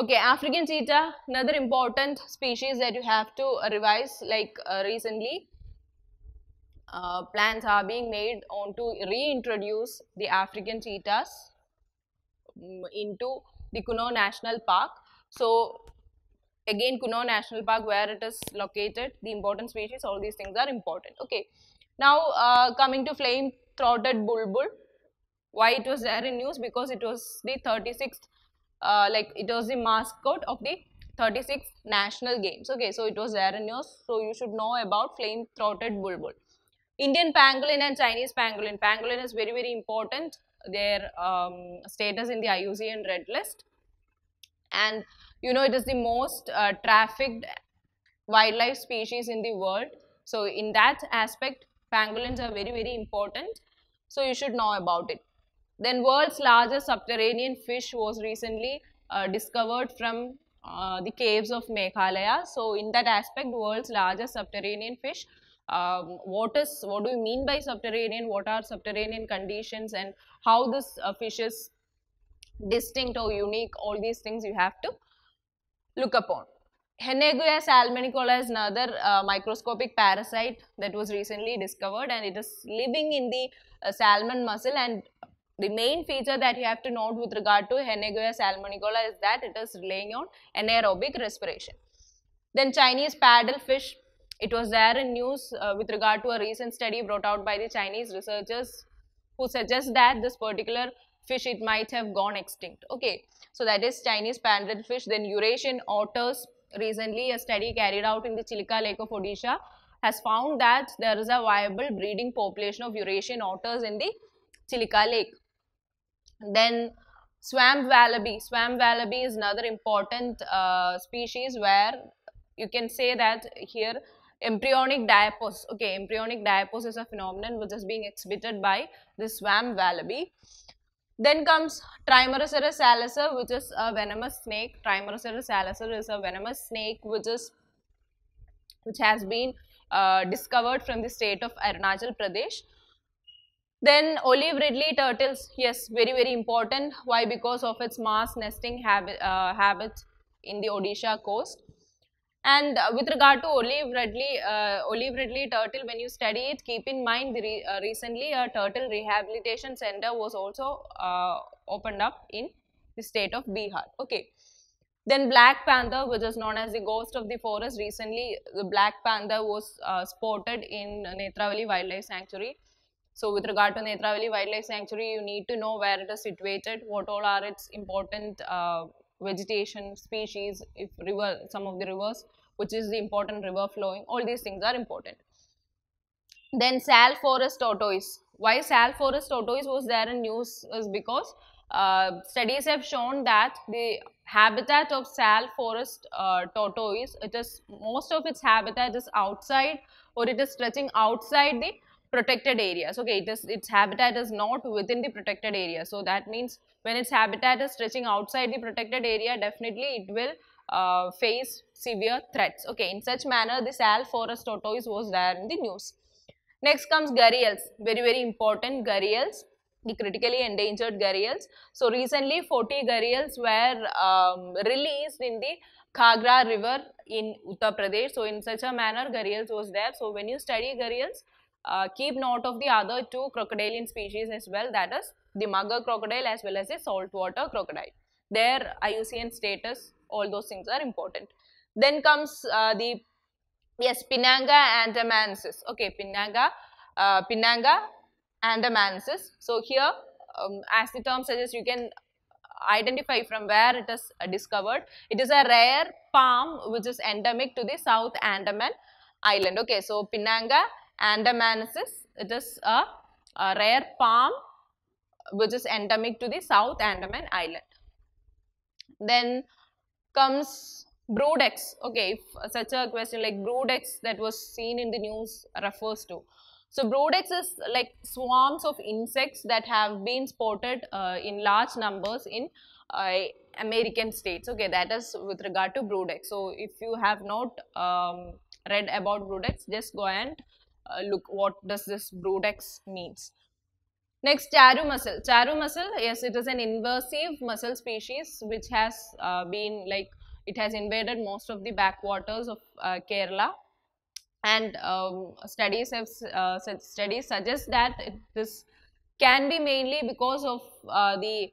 Okay, African cheetah, another important species that you have to uh, revise like uh, recently. Uh, plans are being made on to reintroduce the African cheetahs mm, into the Kuno National Park. So, again Kuno National Park where it is located, the important species, all these things are important. Okay. Now, uh, coming to flame-throated bulbul, why it was there in news? Because it was the 36th uh, like it was the mascot of the 36 national games okay so it was araneos so you should know about flame throated bulbul indian pangolin and chinese pangolin pangolin is very very important their um, status in the iucn red list and you know it is the most uh, trafficked wildlife species in the world so in that aspect pangolins are very very important so you should know about it then world's largest subterranean fish was recently uh, discovered from uh, the caves of Meghalaya. So in that aspect, world's largest subterranean fish. Um, what is what do you mean by subterranean? What are subterranean conditions and how this uh, fish is distinct or unique? All these things you have to look upon. Heneguia salmonicola is another uh, microscopic parasite that was recently discovered and it is living in the uh, salmon muscle and the main feature that you have to note with regard to Heneguia salmonicola is that it is relying on anaerobic respiration. Then Chinese paddlefish, it was there in news uh, with regard to a recent study brought out by the Chinese researchers who suggest that this particular fish it might have gone extinct. Okay, so that is Chinese paddlefish. Then Eurasian otters, recently a study carried out in the Chilika Lake of Odisha has found that there is a viable breeding population of Eurasian otters in the Chilika Lake. Then swamp wallaby. Swamp wallaby is another important uh, species where you can say that here embryonic diapause. Okay, embryonic diapause is a phenomenon which is being exhibited by the swamp wallaby. Then comes Trimerosaurus salazar, which is a venomous snake. Trimerosaurus salazar is a venomous snake which is which has been uh, discovered from the state of Arunachal Pradesh. Then olive ridley turtles, yes, very, very important. Why? Because of its mass nesting uh, habit, uh, in the Odisha coast. And with regard to olive ridley, uh, olive ridley turtle, when you study it, keep in mind re uh, recently a turtle rehabilitation center was also uh, opened up in the state of Bihar. Okay. Then Black Panther, which is known as the ghost of the forest, recently the Black Panther was uh, spotted in Netravali Wildlife Sanctuary so with regard to Netravali Wildlife Sanctuary, you need to know where it is situated, what all are its important uh, vegetation species, if river, some of the rivers, which is the important river flowing, all these things are important. Then sal forest tortoise. Why sal forest tortoise was there in news is because uh, studies have shown that the habitat of sal forest uh, tortoise, it is most of its habitat is outside or it is stretching outside the protected areas okay it is its habitat is not within the protected area so that means when its habitat is stretching outside the protected area definitely it will uh, face severe threats okay in such manner this al forest tortoise was there in the news next comes gharials very very important gharials the critically endangered gharials so recently 40 gharials were um, released in the Khagra river in Uttar Pradesh so in such a manner gharials was there so when you study gharials uh, keep note of the other two crocodilian species as well that is the mugger crocodile as well as the saltwater crocodile. Their IUCN status, all those things are important. Then comes uh, the, yes, Pinanga andamanensis. Okay, Pinanga, uh, Pinanga andamanensis. So here, um, as the term suggests, you can identify from where it is uh, discovered. It is a rare palm which is endemic to the South Andaman Island. Okay, so Pinanga Andamanensis. It is a, a rare palm which is endemic to the South Andaman Island. Then comes Brodex. Okay, if such a question like Brodex that was seen in the news refers to. So Brodex is like swarms of insects that have been spotted uh, in large numbers in uh, American states. Okay, that is with regard to Brodex. So if you have not um, read about Brodex, just go and uh, look what does this Brodex means. Next, charu muscle. Charu muscle. yes, it is an invasive muscle species which has uh, been like it has invaded most of the backwaters of uh, Kerala. And um, studies have uh, studies suggest that it, this can be mainly because of uh, the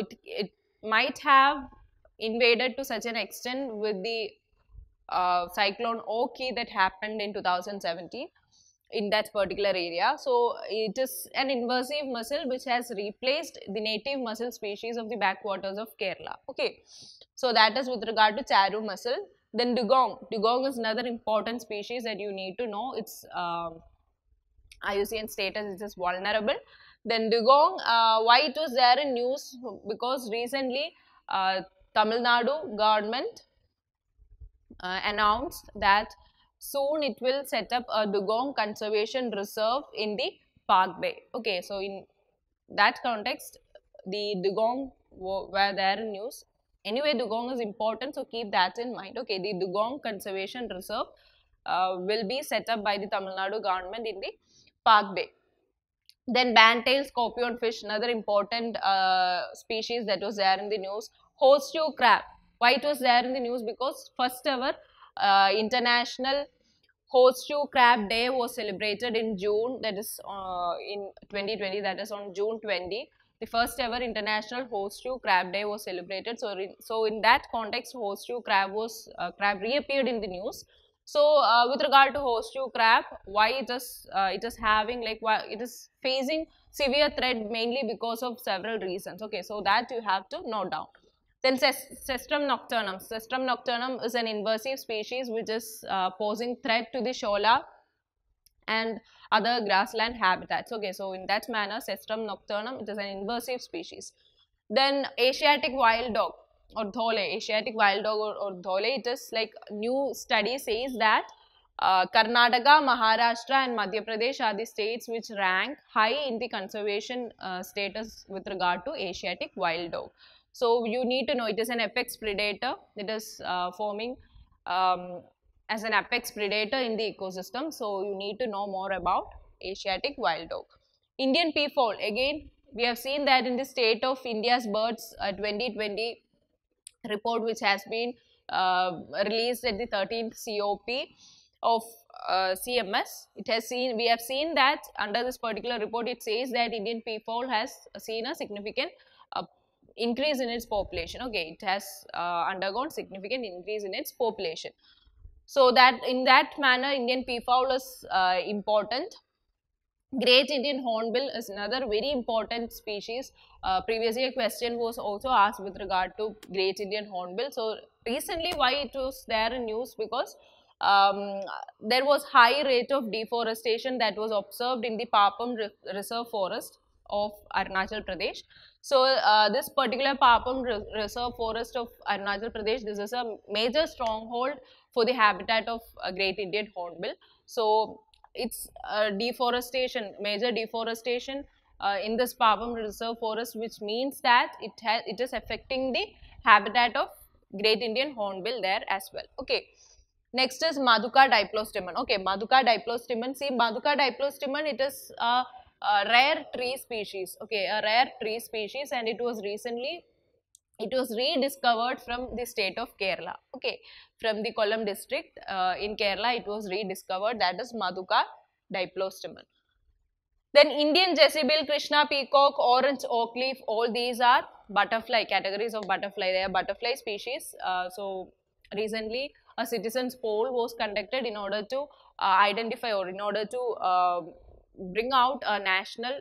it it might have invaded to such an extent with the uh, cyclone Oki that happened in 2017 in that particular area. So it is an invasive mussel which has replaced the native mussel species of the backwaters of Kerala. Okay, so that is with regard to charu mussel. Then dugong. Dugong is another important species that you need to know. Its uh, um, IUCN status is just vulnerable. Then dugong, uh, why it was there in news? Because recently uh, Tamil Nadu government uh, announced that soon it will set up a Dugong Conservation Reserve in the park bay. Okay, so in that context, the Dugong were there in news. Anyway, Dugong is important, so keep that in mind. Okay, the Dugong Conservation Reserve uh, will be set up by the Tamil Nadu government in the park bay. Then bantail scorpion fish, another important uh, species that was there in the news. Horseshoe crab, why it was there in the news? Because first ever uh, international horseshoe crab day was celebrated in June, that is uh, in 2020, that is on June 20. The first ever international horseshoe crab day was celebrated. So, in, so in that context, horseshoe crab was uh, crab reappeared in the news. So, uh, with regard to horseshoe crab, why it is uh, it is having like why it is facing severe threat mainly because of several reasons. Okay, so that you have to note down. Then Cestrum nocturnum. Cestrum nocturnum is an invasive species which is uh, posing threat to the shola and other grassland habitats. Okay, so in that manner, Cestrum nocturnum, it is an invasive species. Then Asiatic wild dog or dhole, Asiatic wild dog or, or dhole, it is like new study says that uh, Karnataka, Maharashtra and Madhya Pradesh are the states which rank high in the conservation uh, status with regard to Asiatic wild dog. So you need to know it is an apex predator. It is uh, forming um, as an apex predator in the ecosystem. So you need to know more about Asiatic wild oak. Indian peafowl, again, we have seen that in the state of India's birds uh, 2020 report which has been uh, released at the 13th COP of uh, CMS. It has seen, we have seen that under this particular report, it says that Indian peafowl has seen a significant increase in its population okay it has uh, undergone significant increase in its population so that in that manner indian peafowl is uh, important great indian hornbill is another very important species uh, previously a question was also asked with regard to great indian hornbill so recently why it was there in news because um, there was high rate of deforestation that was observed in the Papam Reserve Forest of Arunachal Pradesh. So uh, this particular Papam Reserve Forest of Arunachal Pradesh, this is a major stronghold for the habitat of uh, Great Indian Hornbill. So it's uh, deforestation, major deforestation uh, in this Papam Reserve Forest, which means that it has it is affecting the habitat of Great Indian Hornbill there as well. Okay. Next is Madhuka diplostemon. Okay, Madhuka diplostemon. See, Madhuka diplostemon, it is a uh, uh, rare tree species okay a rare tree species and it was recently it was rediscovered from the state of Kerala okay from the Kollam district uh, in Kerala it was rediscovered that is Madhuka diplostemon then Indian Jezebel, Krishna peacock, orange oak leaf, all these are butterfly categories of butterfly. They are butterfly species. Uh, so recently a citizens poll was conducted in order to uh, identify or in order to uh, bring out a national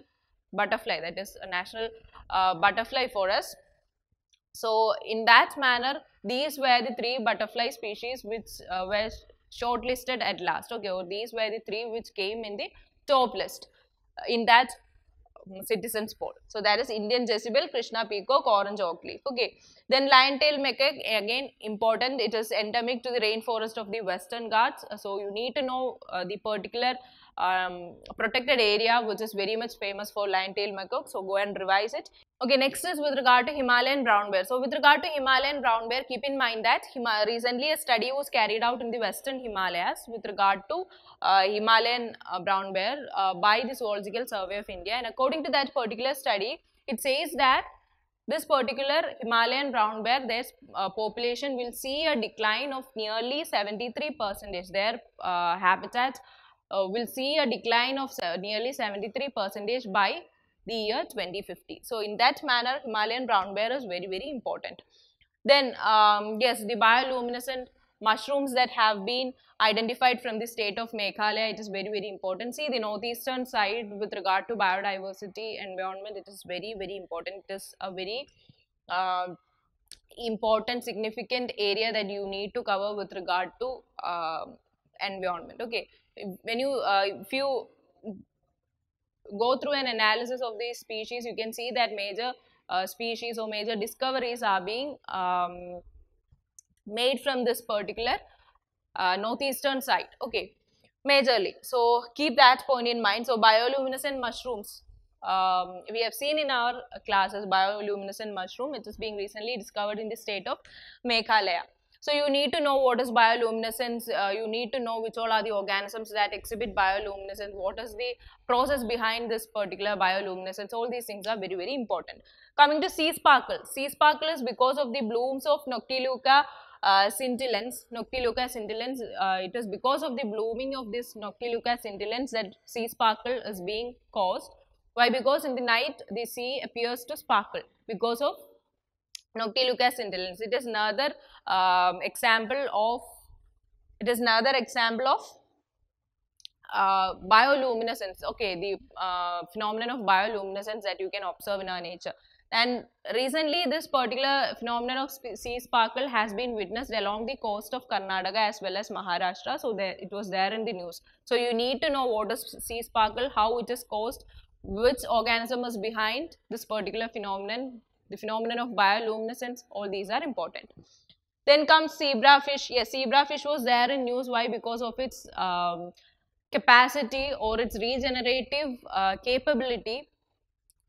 butterfly that is a national uh, butterfly for us. So in that manner these were the three butterfly species which uh, were shortlisted at last okay or these were the three which came in the top list. In that Mm, citizens poll. So that is Indian Jezebel, Krishna Peacock, Orange Oak Leaf. Okay. Then lion tail macaque, again important. It is endemic to the rainforest of the Western Ghats. Uh, so you need to know uh, the particular um, protected area which is very much famous for lion tail macaque. So go and revise it. Okay, next is with regard to Himalayan brown bear. So, with regard to Himalayan brown bear, keep in mind that Hima recently a study was carried out in the western Himalayas with regard to uh, Himalayan uh, brown bear uh, by the Zoological Survey of India. And according to that particular study, it says that this particular Himalayan brown bear, their uh, population will see a decline of nearly 73 percentage. Their uh, habitat uh, will see a decline of nearly 73 percentage by the year 2050. So in that manner, Himalayan brown bear is very, very important. Then, um, yes, the bioluminescent mushrooms that have been identified from the state of Meghalaya, it is very, very important. See, the northeastern side with regard to biodiversity environment, it is very, very important. It is a very uh, important, significant area that you need to cover with regard to uh, environment. Okay, when you, uh, if you go through an analysis of these species, you can see that major uh, species or major discoveries are being um, made from this particular uh, northeastern site. Okay, majorly. So keep that point in mind. So bioluminescent mushrooms, um, we have seen in our classes bioluminescent mushroom. It is being recently discovered in the state of Meghalaya. So you need to know what is bioluminescence, uh, you need to know which all are the organisms that exhibit bioluminescence, what is the process behind this particular bioluminescence, all these things are very, very important. Coming to sea sparkle, sea sparkle is because of the blooms of Noctiluca uh, scintillans, Noctiluca scintillans, uh, it is because of the blooming of this Noctiluca scintillans that sea sparkle is being caused. Why? Because in the night the sea appears to sparkle because of Noctilucas intelligence. It is another um, example of it is another example of uh, bioluminescence. Okay, the uh, phenomenon of bioluminescence that you can observe in our nature. And recently, this particular phenomenon of sea sparkle has been witnessed along the coast of Karnataka as well as Maharashtra. So, there, it was there in the news. So, you need to know what is sea sparkle, how it is caused, which organism is behind this particular phenomenon, the phenomenon of bioluminescence, all these are important. Then comes zebra fish. Yes, zebra fish was there in news. Why? Because of its um, capacity or its regenerative uh, capability.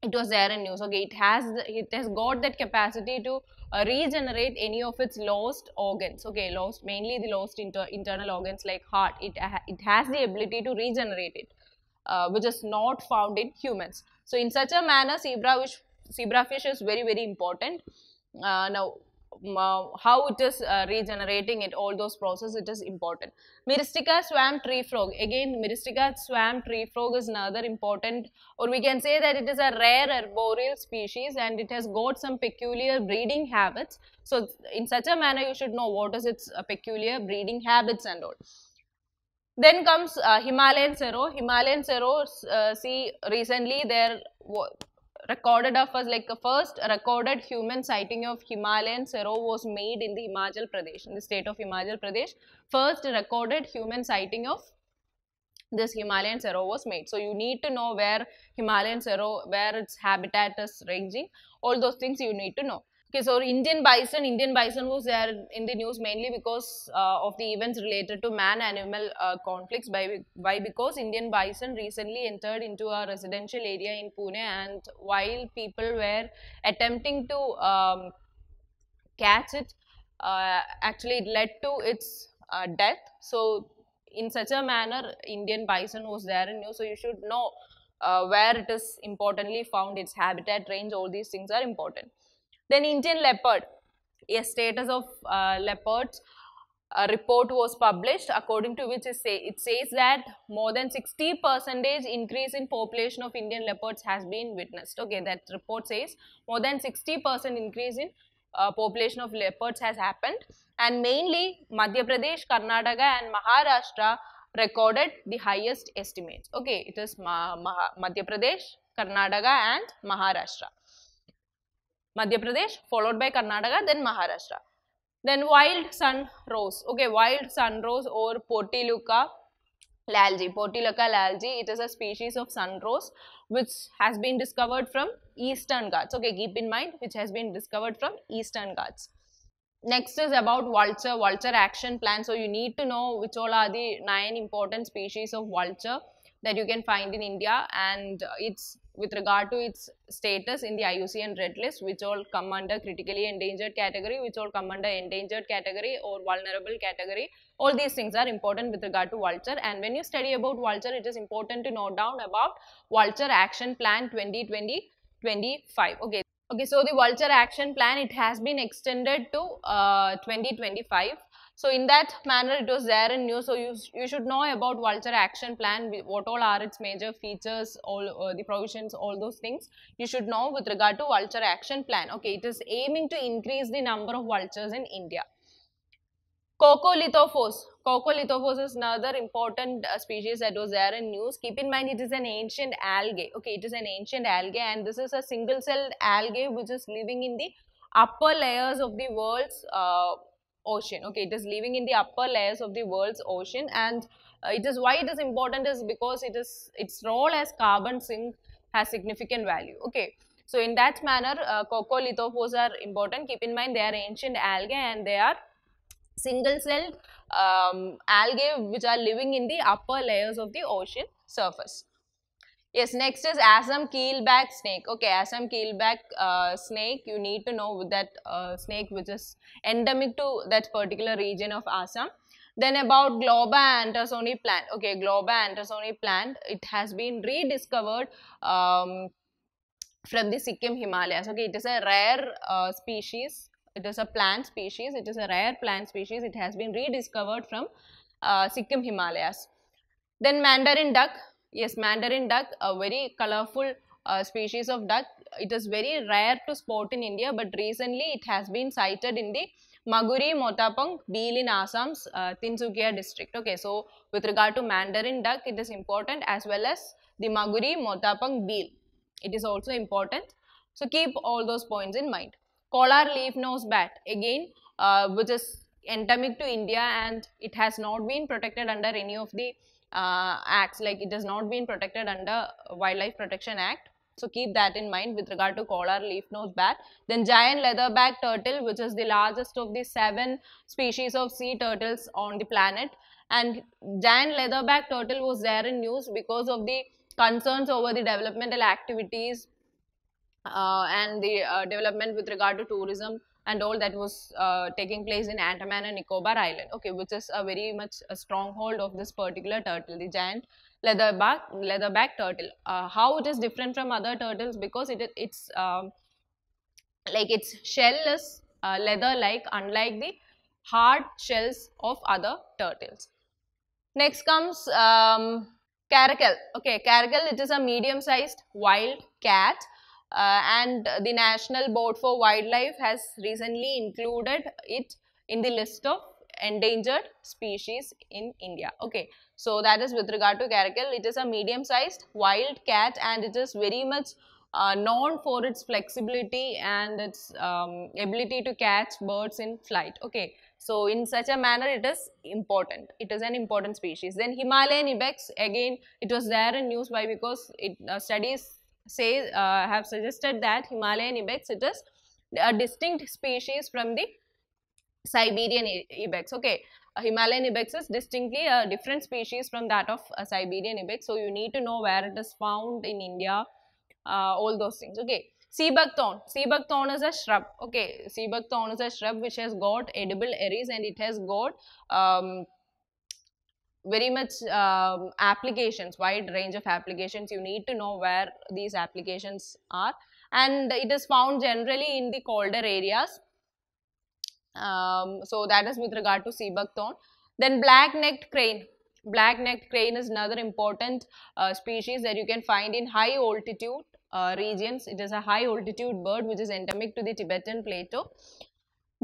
It was there in news. Okay, it has it has got that capacity to uh, regenerate any of its lost organs. Okay, lost mainly the lost inter internal organs like heart. It it has the ability to regenerate it, uh, which is not found in humans. So in such a manner, zebra fish zebrafish is very, very important. Uh, now, uh, how it is uh, regenerating it, all those process, it is important. Myristica swamp tree frog. Again, Myristica swamp tree frog is another important, or we can say that it is a rare arboreal species and it has got some peculiar breeding habits. So, in such a manner, you should know what is its uh, peculiar breeding habits and all. Then comes uh, Himalayan Cerro. Himalayan Cerro, uh, see recently there recorded of us like the first recorded human sighting of Himalayan Cerro was made in the Himachal Pradesh, in the state of Himachal Pradesh. First recorded human sighting of this Himalayan Cerro was made. So you need to know where Himalayan Cerro, where its habitat is ranging, all those things you need to know. Okay, so Indian bison, Indian bison was there in the news mainly because uh, of the events related to man-animal uh, conflicts. By, why? Because Indian bison recently entered into a residential area in Pune and while people were attempting to um, catch it, uh, actually it led to its uh, death. So in such a manner, Indian bison was there in news. So you should know uh, where it is importantly found, its habitat range, all these things are important. Then Indian leopard. A status of uh, leopards a report was published according to which it, say, it says that more than 60 percentage increase in population of Indian leopards has been witnessed. Okay, that report says more than 60 percent increase in uh, population of leopards has happened and mainly Madhya Pradesh, Karnataka and Maharashtra recorded the highest estimates. Okay, it is Ma Ma Madhya Pradesh, Karnataka and Maharashtra. Madhya Pradesh followed by Karnataka then Maharashtra. Then wild sun rose. Okay, wild sun rose or Portiluca lalji. Portiluca lalji. it is a species of sun rose which has been discovered from eastern Ghats. Okay, keep in mind which has been discovered from eastern Ghats. Next is about vulture, vulture action plan. So you need to know which all are the nine important species of vulture that you can find in India and its with regard to its status in the IUCN Red List, which all come under critically endangered category, which all come under endangered category or vulnerable category. All these things are important with regard to vulture. And when you study about vulture, it is important to note down about Vulture Action Plan 2020-25. Okay. Okay, so the Vulture Action Plan, it has been extended to uh, 2025 so in that manner, it was there in news. So you, you should know about Vulture Action Plan, what all are its major features, all uh, the provisions, all those things. You should know with regard to Vulture Action Plan. Okay, it is aiming to increase the number of vultures in India. Coccolithophos. Coccolithophos is another important uh, species that was there in news. Keep in mind it is an ancient algae. Okay, it is an ancient algae and this is a single celled algae which is living in the upper layers of the world's uh, ocean okay it is living in the upper layers of the world's ocean and uh, it is why it is important is because it is its role as carbon sink has significant value okay so in that manner uh, coccolithophores are important keep in mind they are ancient algae and they are single cell um, algae which are living in the upper layers of the ocean surface Yes, next is Assam keelback snake. Okay, Assam keelback uh, snake, you need to know that uh, snake which is endemic to that particular region of Assam. Then about Globa antersoni plant. Okay, Globa antersoni plant, it has been rediscovered um, from the Sikkim Himalayas. Okay, it is a rare uh, species. It is a plant species. It is a rare plant species. It has been rediscovered from uh, Sikkim Himalayas. Then Mandarin duck yes mandarin duck a very colorful uh, species of duck it is very rare to spot in india but recently it has been sighted in the Maguri Motapong Beel in Assam's uh, Tinsukia district. Okay, so with regard to Mandarin duck, it is important as well as the Maguri Motapong Beel. It is also important. So keep all those points in mind. Collar leaf nose bat, again, uh, which is endemic to India and it has not been protected under any of the uh, acts like it has not been protected under Wildlife Protection Act. So keep that in mind with regard to collar leaf nose bat. Then giant leatherback turtle which is the largest of the seven species of sea turtles on the planet. And giant leatherback turtle was there in news because of the concerns over the developmental activities uh, and the uh, development with regard to tourism and all that was uh, taking place in Antaman and Nicobar Island, okay, which is a very much a stronghold of this particular turtle, the giant leatherback leatherback turtle. Uh, how it is different from other turtles because it it's um, like its shell is uh, leather-like, unlike the hard shells of other turtles. Next comes um, caracal. Okay, caracal. It is a medium-sized wild cat uh, and the National Board for Wildlife has recently included it in the list of endangered species in India. Okay, so that is with regard to caracal. It is a medium sized wild cat and it is very much uh, known for its flexibility and its um, ability to catch birds in flight. Okay, so in such a manner it is important. It is an important species. Then Himalayan ibex again it was there in news why because it uh, studies say uh, have suggested that Himalayan ibex it is a distinct species from the Siberian ibex. Okay, a Himalayan ibex is distinctly a different species from that of a Siberian ibex. So you need to know where it is found in India, uh, all those things. Okay. Seabuckthorn. Seabuckthorn is a shrub. Okay, seabuckthorn is a shrub which has got edible berries and it has got um, very much um, applications, wide range of applications. You need to know where these applications are and it is found generally in the colder areas. Um, so that is with regard to sea buckthorn. Then black-necked crane. Black-necked crane is another important uh, species that you can find in high altitude uh, regions. It is a high altitude bird which is endemic to the Tibetan plateau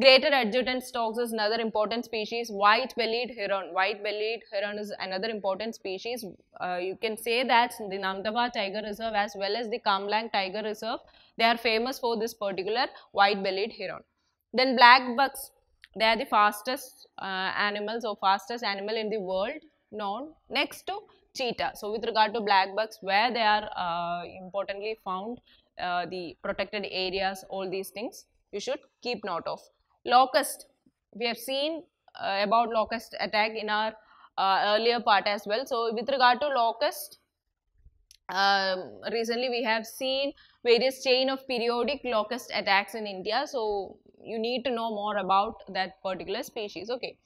Greater adjutant storks is another important species. White-bellied heron. White-bellied heron is another important species. Uh, you can say that the Namdaba Tiger Reserve as well as the Kamlang Tiger Reserve, they are famous for this particular white-bellied heron. Then black bucks, they are the fastest uh, animals or fastest animal in the world known next to cheetah. So with regard to black bucks, where they are uh, importantly found, uh, the protected areas, all these things you should keep note of. Locust, we have seen uh, about locust attack in our uh, earlier part as well. So, with regard to locust, um, recently we have seen various chain of periodic locust attacks in India. So, you need to know more about that particular species, okay,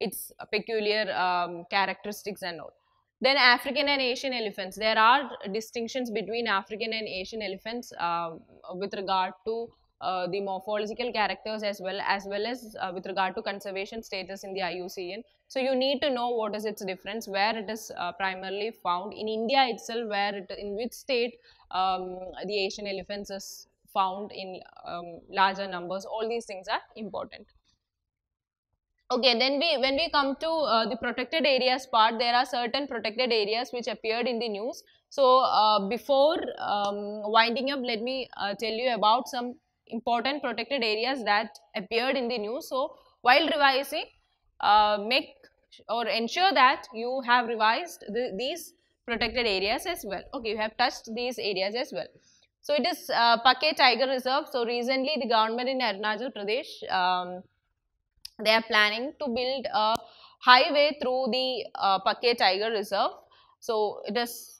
its peculiar um, characteristics and all. Then African and Asian elephants. There are distinctions between African and Asian elephants uh, with regard to uh, the morphological characters as well as well as uh, with regard to conservation status in the IUCN. So you need to know what is its difference, where it is uh, primarily found in India itself, where it, in which state um, the Asian elephants is found in um, larger numbers. All these things are important. Okay, then we when we come to uh, the protected areas part, there are certain protected areas which appeared in the news. So uh, before um, winding up, let me uh, tell you about some important protected areas that appeared in the news. So while revising, uh, make or ensure that you have revised the, these protected areas as well. Okay, you have touched these areas as well. So it is uh, Tiger Reserve. So recently the government in Arunachal Pradesh, um, they are planning to build a highway through the uh, Tiger Reserve. So it is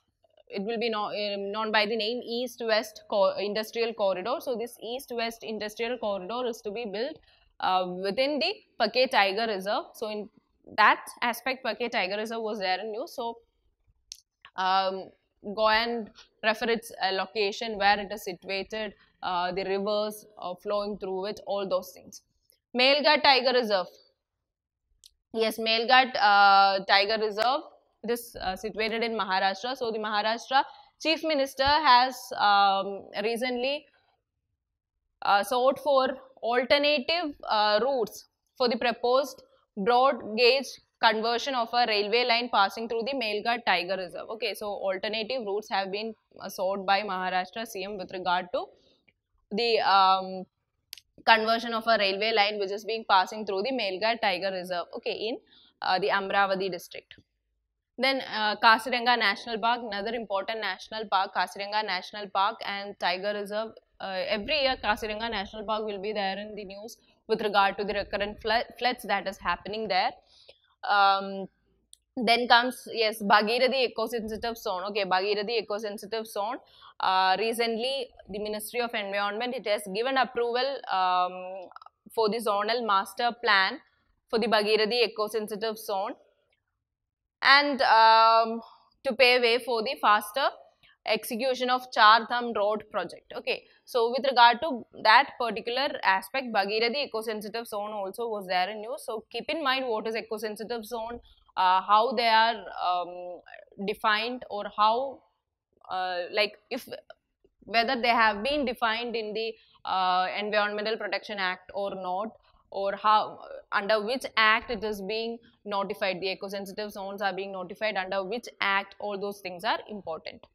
it will be um, known by the name East West Industrial Corridor. So, this East West Industrial Corridor is to be built uh, within the Pake Tiger Reserve. So, in that aspect, Pake Tiger Reserve was there in you. So, um, go and refer its uh, location, where it is situated, uh, the rivers uh, flowing through it, all those things. Melgar Tiger Reserve. Yes, Melgar uh, Tiger Reserve this uh, situated in Maharashtra. So the Maharashtra chief minister has um, recently uh, sought for alternative uh, routes for the proposed broad gauge conversion of a railway line passing through the Melgar Tiger Reserve. Okay, so alternative routes have been uh, sought by Maharashtra CM with regard to the um, conversion of a railway line which is being passing through the Melgar Tiger Reserve okay in uh, the Amravati district. Then uh, Kasiranga National Park, another important national park, Kasiranga National Park and Tiger Reserve. Uh, every year Kasiranga National Park will be there in the news with regard to the recurrent floods that is happening there. Um, then comes, yes, Bhagirathi Eco-Sensitive Zone. Okay, Bhagirathi Eco-Sensitive Zone. Uh, recently, the Ministry of Environment, it has given approval um, for the zonal master plan for the Bhagirathi Eco-Sensitive Zone and um, to pave way for the faster execution of Chartham Road project. Okay, so with regard to that particular aspect, the eco-sensitive zone also was there in use. So keep in mind what is eco-sensitive zone, uh, how they are um, defined or how uh, like if whether they have been defined in the uh, Environmental Protection Act or not or how under which act it is being notified the ecosensitive zones are being notified under which act all those things are important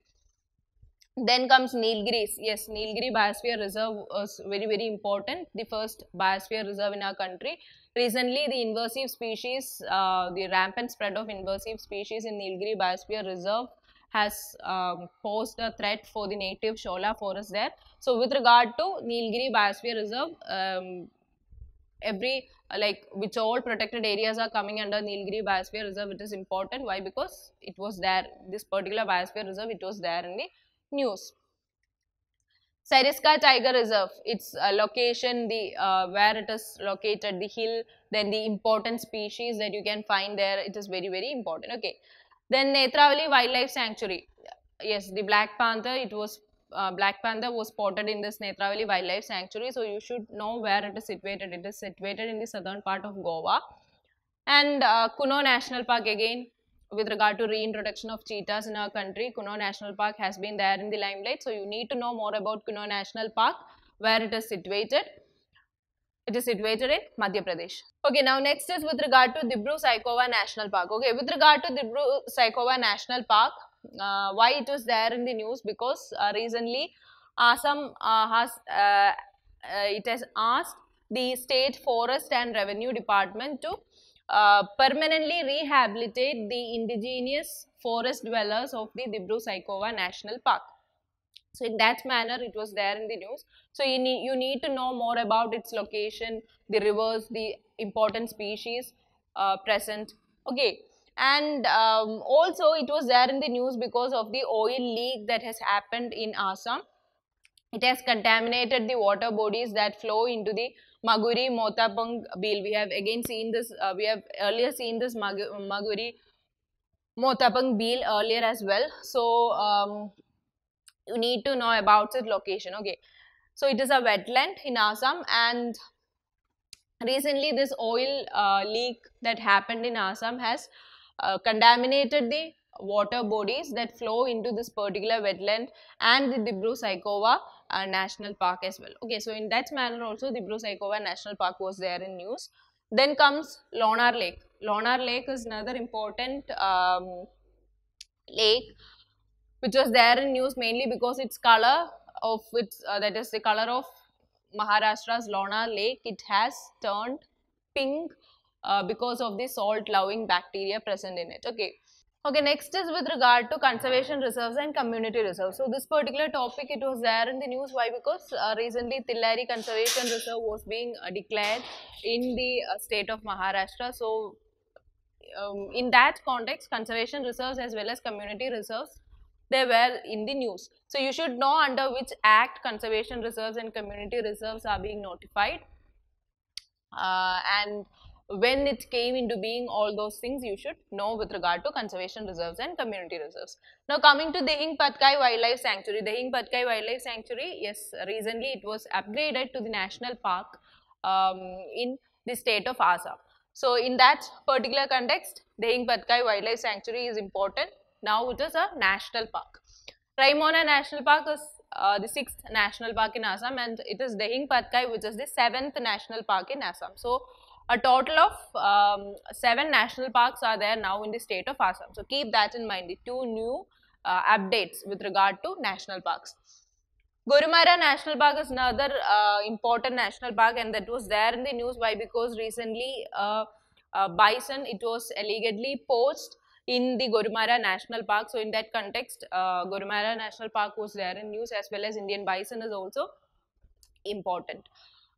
then comes Nilgiri. Yes, Nilgiri Biosphere Reserve was very, very important. The first biosphere reserve in our country. Recently, the invasive species, uh, the rampant spread of invasive species in Nilgiri Biosphere Reserve has um, posed a threat for the native Shola forest there. So, with regard to Nilgiri Biosphere Reserve, um, every uh, like which all protected areas are coming under Nilgiri Biosphere Reserve. It is important. Why? Because it was there. This particular biosphere reserve, it was there in the news. Sariska Tiger Reserve, its uh, location, the uh, where it is located, the hill, then the important species that you can find there, it is very, very important. Okay. Then Netravali Wildlife Sanctuary. Yes, the Black Panther, it was uh, black panther was spotted in this Netravali Wildlife Sanctuary. So you should know where it is situated. It is situated in the southern part of Goa. And uh, Kuno National Park again, with regard to reintroduction of cheetahs in our country, Kuno National Park has been there in the limelight. So you need to know more about Kuno National Park, where it is situated. It is situated in Madhya Pradesh. Okay, now next is with regard to Dibru Saikova National Park. Okay, with regard to Dibru Saikova National Park, uh, why it was there in the news because uh, recently Assam uh, has it has asked the state forest and revenue department to uh, permanently rehabilitate the indigenous forest dwellers of the Dibru-Saikova National Park. So in that manner it was there in the news. So you need, you need to know more about its location, the rivers, the important species uh, present. Okay, and um, also it was there in the news because of the oil leak that has happened in Assam. It has contaminated the water bodies that flow into the Maguri Motapang Bill. We have again seen this, uh, we have earlier seen this Mag Maguri Motapang Bill earlier as well. So, um, you need to know about its location. Okay. So, it is a wetland in Assam and recently this oil uh, leak that happened in Assam has uh, contaminated the water bodies that flow into this particular wetland and the Dibru-Saikova uh, National Park as well. Okay, so in that manner also Dibru-Saikova National Park was there in news. Then comes Lonar Lake. Lonar Lake is another important um, lake which was there in news mainly because its color of its uh, that is the color of Maharashtra's Lonar Lake. It has turned pink uh, because of the salt loving bacteria present in it okay okay next is with regard to conservation reserves and community reserves so this particular topic it was there in the news why because uh, recently tillari conservation reserve was being uh, declared in the uh, state of maharashtra so um, in that context conservation reserves as well as community reserves they were in the news so you should know under which act conservation reserves and community reserves are being notified uh, and when it came into being all those things you should know with regard to conservation reserves and community reserves. Now coming to Dehing Patkai Wildlife Sanctuary, Dehing Patkai Wildlife Sanctuary, yes recently it was upgraded to the national park um, in the state of Assam. So in that particular context Dehing Patkai Wildlife Sanctuary is important, now it is a national park. Raimona National Park is uh, the sixth national park in Assam and it is Dehing Patkai which is the seventh national park in Assam. So a total of um, seven national parks are there now in the state of Assam. So keep that in mind, the two new uh, updates with regard to national parks. Gorumara National Park is another uh, important national park and that was there in the news. Why? Because recently uh, uh bison, it was allegedly poached in the Gorumara National Park. So in that context, uh, Gorumara National Park was there in news as well as Indian bison is also important.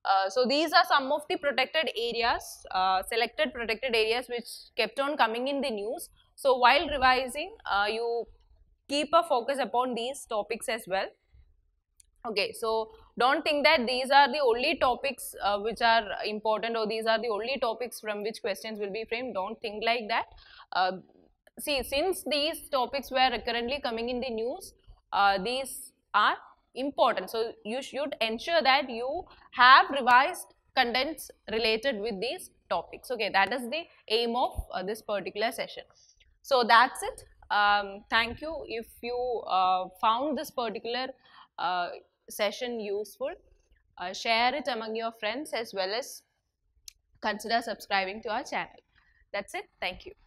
Uh, so these are some of the protected areas, uh, selected protected areas which kept on coming in the news. So while revising, uh, you keep a focus upon these topics as well. Okay, so don't think that these are the only topics uh, which are important or these are the only topics from which questions will be framed. Don't think like that. Uh, see, since these topics were currently coming in the news, these are important. So you should ensure that you have revised contents related with these topics. Okay, that is the aim of uh, this particular session. So that's it. Um, thank you if you uh, found this particular uh, session useful. Uh, share it among your friends as well as consider subscribing to our channel. That's it. Thank you.